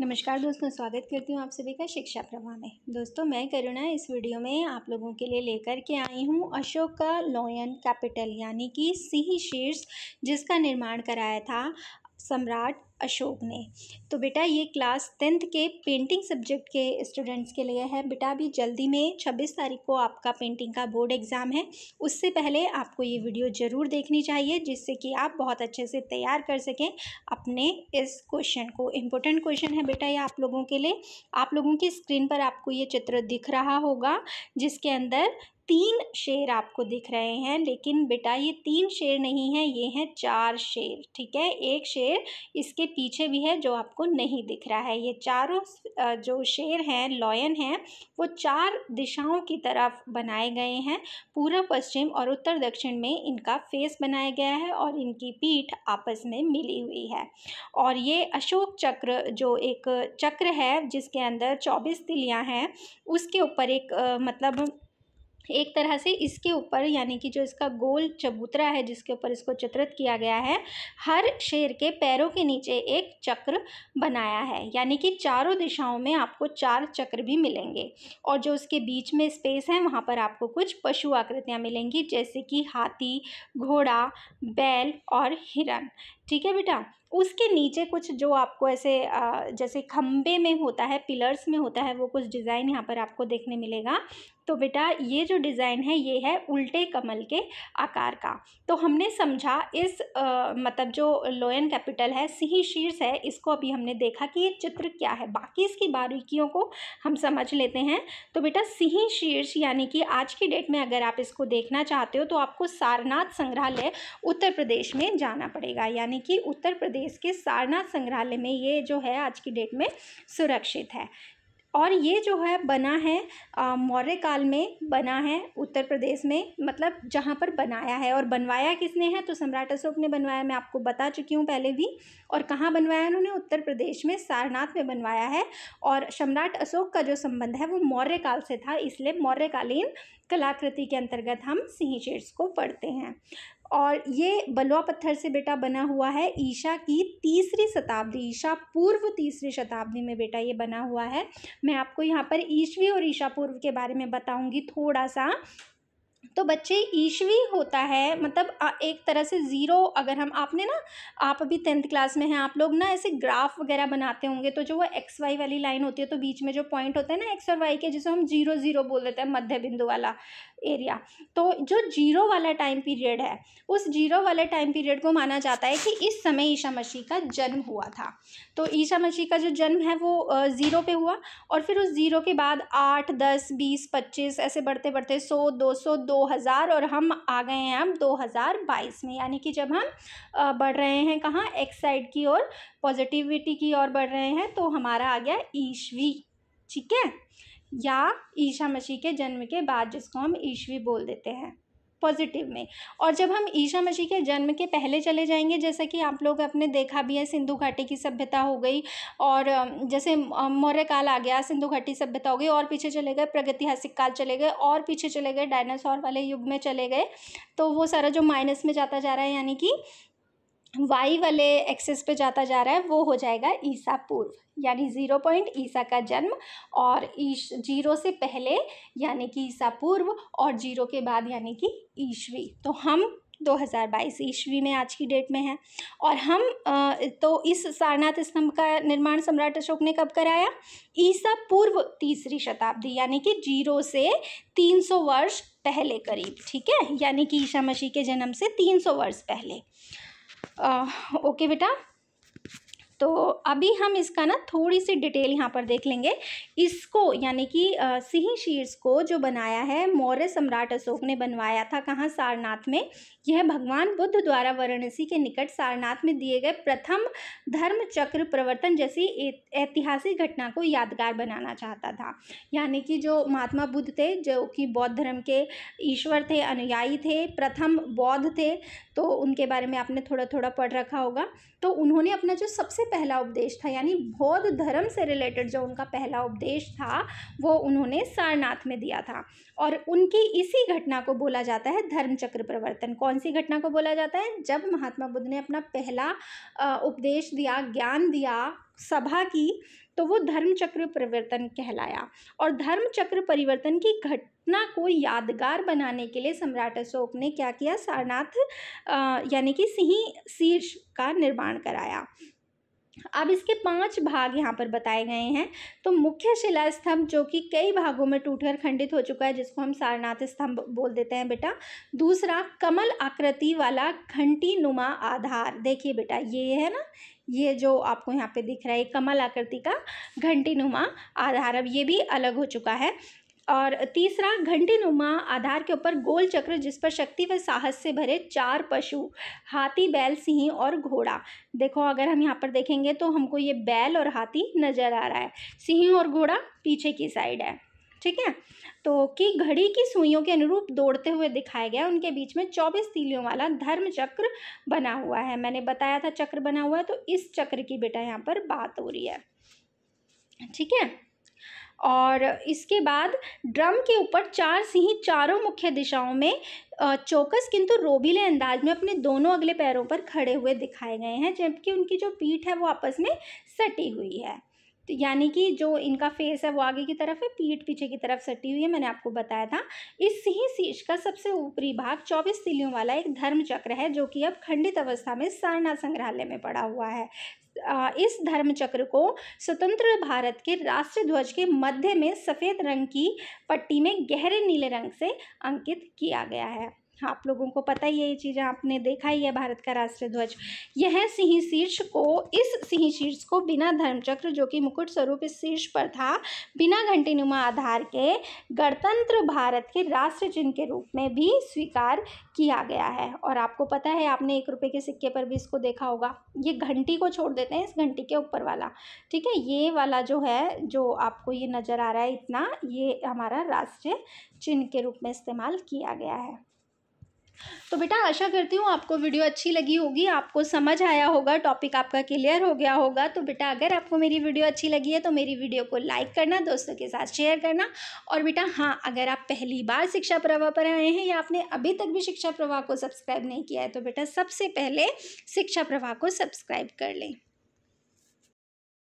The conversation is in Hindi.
नमस्कार दोस्तों स्वागत करती हूँ आप सभी का शिक्षा प्रवाह में दोस्तों मैं करुणा इस वीडियो में आप लोगों के लिए लेकर के आई हूँ अशोक का लॉयन कैपिटल यानी कि सिंह शीर्ष जिसका निर्माण कराया था सम्राट अशोक ने तो बेटा ये क्लास टेंथ के पेंटिंग सब्जेक्ट के स्टूडेंट्स के लिए है बेटा अभी जल्दी में छब्बीस तारीख को आपका पेंटिंग का बोर्ड एग्ज़ाम है उससे पहले आपको ये वीडियो ज़रूर देखनी चाहिए जिससे कि आप बहुत अच्छे से तैयार कर सकें अपने इस क्वेश्चन को इम्पोर्टेंट क्वेश्चन है बेटा ये आप लोगों के लिए आप लोगों की स्क्रीन पर आपको ये चित्र दिख रहा होगा जिसके अंदर तीन शेर आपको दिख रहे हैं लेकिन बेटा ये तीन शेर नहीं है ये हैं चार शेर ठीक है एक शेर इसके पीछे भी है जो आपको नहीं दिख रहा है ये चारों जो शेर हैं लॉयन हैं वो चार दिशाओं की तरफ बनाए गए हैं पूर्व पश्चिम और उत्तर दक्षिण में इनका फेस बनाया गया है और इनकी पीठ आपस में मिली हुई है और ये अशोक चक्र जो एक चक्र है जिसके अंदर चौबीस तिलियाँ हैं उसके ऊपर एक मतलब एक तरह से इसके ऊपर यानी कि जो इसका गोल चबूतरा है जिसके ऊपर इसको चित्रित किया गया है हर शेर के पैरों के नीचे एक चक्र बनाया है यानी कि चारों दिशाओं में आपको चार चक्र भी मिलेंगे और जो उसके बीच में स्पेस है वहाँ पर आपको कुछ पशु आकृतियाँ मिलेंगी जैसे कि हाथी घोड़ा बैल और हिरण ठीक है बेटा उसके नीचे कुछ जो आपको ऐसे जैसे खम्बे में होता है पिलर्स में होता है वो कुछ डिज़ाइन यहाँ पर आपको देखने मिलेगा तो बेटा ये जो डिज़ाइन है ये है उल्टे कमल के आकार का तो हमने समझा इस आ, मतलब जो लोयन कैपिटल है सिंह शीर्ष है इसको अभी हमने देखा कि ये चित्र क्या है बाकी इसकी बारीकियों को हम समझ लेते हैं तो बेटा सिंह शीर्ष यानी कि आज की डेट में अगर आप इसको देखना चाहते हो तो आपको सारनाथ संग्रहालय उत्तर प्रदेश में जाना पड़ेगा यानी कि उत्तर प्रदेश के सारनाथ संग्रहालय में ये जो है आज की डेट में सुरक्षित है और ये जो है बना है मौर्य काल में बना है उत्तर प्रदेश में मतलब जहाँ पर बनाया है और बनवाया किसने है तो सम्राट अशोक ने बनवाया मैं आपको बता चुकी हूँ पहले भी और कहाँ बनवाया उन्होंने उत्तर प्रदेश में सारनाथ में बनवाया है और सम्राट अशोक का जो संबंध है वो मौर्य काल से था इसलिए मौर्यकालीन कलाकृति के अंतर्गत हम सिंह शेर्स को पढ़ते हैं और ये बलुआ पत्थर से बेटा बना हुआ है ईशा की तीसरी शताब्दी ईशा पूर्व तीसरी शताब्दी में बेटा ये बना हुआ है मैं आपको यहाँ पर ईशवी और ईशा पूर्व के बारे में बताऊँगी थोड़ा सा तो बच्चे ईश्वी होता है मतलब एक तरह से ज़ीरो अगर हम आपने ना आप अभी टेंथ क्लास में हैं आप लोग ना ऐसे ग्राफ वगैरह बनाते होंगे तो जो वो एक्स वाई वाली लाइन होती है तो बीच में जो पॉइंट होता है ना एक्स और वाई के जिसे हम जीरो ज़ीरो बोल देते हैं मध्य बिंदु वाला एरिया तो जो जीरो वाला टाइम पीरियड है उस जीरो वाले टाइम पीरियड को माना जाता है कि इस समय ईशा मसीह का जन्म हुआ था तो ईशा मसीह का जो जन्म है वो ज़ीरो पे हुआ और फिर उस ज़ीरो के बाद आठ दस बीस पच्चीस ऐसे बढ़ते बढ़ते सौ दो सौ दो 2000 और हम आ गए हैं अब 2022 में यानी कि जब हम बढ़ रहे हैं कहाँ एक्स साइड की ओर पॉजिटिविटी की ओर बढ़ रहे हैं तो हमारा आ गया ईश्वी ठीक है या ईशा मसीह के जन्म के बाद जिसको हम ईश्वी बोल देते हैं पॉजिटिव में और जब हम ईशा मसीह के जन्म के पहले चले जाएंगे जैसा कि आप लोग अपने देखा भी है सिंधु घाटी की सभ्यता हो गई और जैसे मौर्य काल आ गया सिंधु घाटी सभ्यता हो गई और पीछे चले गए प्रगतिहासिक काल चले गए और पीछे चले गए डायनासोर वाले युग में चले गए तो वो सारा जो माइनस में जाता जा रहा है यानी कि वाई वाले एक्सेस पे जाता जा रहा है वो हो जाएगा ईसा पूर्व यानी ज़ीरो पॉइंट ईसा का जन्म और ईश जीरो से पहले यानी कि ईसा पूर्व और जीरो के बाद यानी कि ईश्वी तो हम 2022 ईस्वी में आज की डेट में है और हम तो इस सारनाथ स्तंभ का निर्माण सम्राट अशोक ने कब कराया ईसा पूर्व तीसरी शताब्दी यानी कि जीरो से 300 वर्ष पहले करीब ठीक है यानी कि ईसा मसीह के जन्म से 300 वर्ष पहले ओके बेटा तो अभी हम इसका ना थोड़ी सी डिटेल यहाँ पर देख लेंगे इसको यानी कि सिंह शीर्ष को जो बनाया है मौर्य सम्राट अशोक ने बनवाया था कहाँ सारनाथ में यह भगवान बुद्ध द्वारा वाराणसी के निकट सारनाथ में दिए गए प्रथम धर्म चक्र प्रवर्तन जैसी ऐतिहासिक घटना को यादगार बनाना चाहता था यानी कि जो महात्मा बुद्ध थे जो कि बौद्ध धर्म के ईश्वर थे अनुयायी थे प्रथम बौद्ध थे तो उनके बारे में आपने थोड़ा थोड़ा पढ़ रखा होगा तो उन्होंने अपना जो सबसे पहला उपदेश था यानी बौद्ध धर्म से रिलेटेड जो उनका पहला उपदेश था वो उन्होंने सारनाथ में दिया था और उनकी इसी घटना को बोला जाता है चक्र प्रवर्तन कौन सी घटना को बोला जाता है जब महात्मा बुद्ध ने अपना पहला उपदेश दिया ज्ञान दिया सभा की तो वो धर्मचक्र परिवर्तन कहलाया और धर्मचक्र परिवर्तन की घट अपना को यादगार बनाने के लिए सम्राट अशोक ने क्या किया सारनाथ यानी कि सिंह शीर्ष का निर्माण कराया अब इसके पांच भाग यहाँ पर बताए गए हैं तो मुख्य शिला स्तंभ जो कि कई भागों में टूटकर खंडित हो चुका है जिसको हम सारनाथ स्तंभ बोल देते हैं बेटा दूसरा कमल आकृति वाला घंटी नुमा आधार देखिए बेटा ये है ना ये जो आपको यहाँ पे दिख रहा है कमल आकृति का घंटी नुमा आधार अब ये भी अलग हो चुका है और तीसरा घंटी नुमा आधार के ऊपर गोल चक्र जिस पर शक्ति व साहस से भरे चार पशु हाथी बैल सिंह और घोड़ा देखो अगर हम यहाँ पर देखेंगे तो हमको ये बैल और हाथी नज़र आ रहा है सिंह और घोड़ा पीछे की साइड है ठीक है तो कि घड़ी की सुइयों के अनुरूप दौड़ते हुए दिखाया गया उनके बीच में चौबीस तीलियों वाला धर्म चक्र बना हुआ है मैंने बताया था चक्र बना हुआ है तो इस चक्र की बेटा यहाँ पर बात हो रही है ठीक है और इसके बाद ड्रम के ऊपर चार सिंह चारों मुख्य दिशाओं में चौकस किंतु रोबीले अंदाज में अपने दोनों अगले पैरों पर खड़े हुए दिखाए गए हैं जबकि उनकी जो पीठ है वो आपस में सटी हुई है तो यानी कि जो इनका फेस है वो आगे की तरफ है पीठ पीछे की तरफ सटी हुई है मैंने आपको बताया था इस सिंह शीश का सबसे ऊपरी भाग चौबीस तिलियों वाला एक धर्म चक्र है जो कि अब खंडित अवस्था में सारना संग्रहालय में पड़ा हुआ है इस धर्म चक्र को स्वतंत्र भारत के राष्ट्र ध्वज के मध्य में सफ़ेद रंग की पट्टी में गहरे नीले रंग से अंकित किया गया है आप लोगों को पता ही है ये चीज़ें आपने देखा ही है भारत का राष्ट्रीय ध्वज यह सिंह शीर्ष को इस सिंह शीर्ष को बिना धर्मचक्र जो कि मुकुट स्वरूप इस शीर्ष पर था बिना घंटीनुमा आधार के गणतंत्र भारत के राष्ट्र चिन्ह के रूप में भी स्वीकार किया गया है और आपको पता है आपने एक रुपये के सिक्के पर भी इसको देखा होगा ये घंटी को छोड़ देते हैं इस घंटी के ऊपर वाला ठीक है ये वाला जो है जो आपको ये नज़र आ रहा है इतना ये हमारा राष्ट्रीय चिन्ह के रूप में इस्तेमाल किया गया है तो बेटा आशा करती हूँ आपको वीडियो अच्छी लगी होगी आपको समझ आया होगा टॉपिक आपका क्लियर हो गया होगा तो बेटा अगर आपको मेरी वीडियो अच्छी लगी है तो मेरी वीडियो को लाइक करना दोस्तों के साथ शेयर करना और बेटा हाँ अगर आप पहली बार शिक्षा प्रवाह पर आए हैं या आपने अभी तक भी शिक्षा प्रवाह को सब्सक्राइब नहीं किया है तो बेटा सबसे पहले शिक्षा प्रवाह को सब्सक्राइब कर लें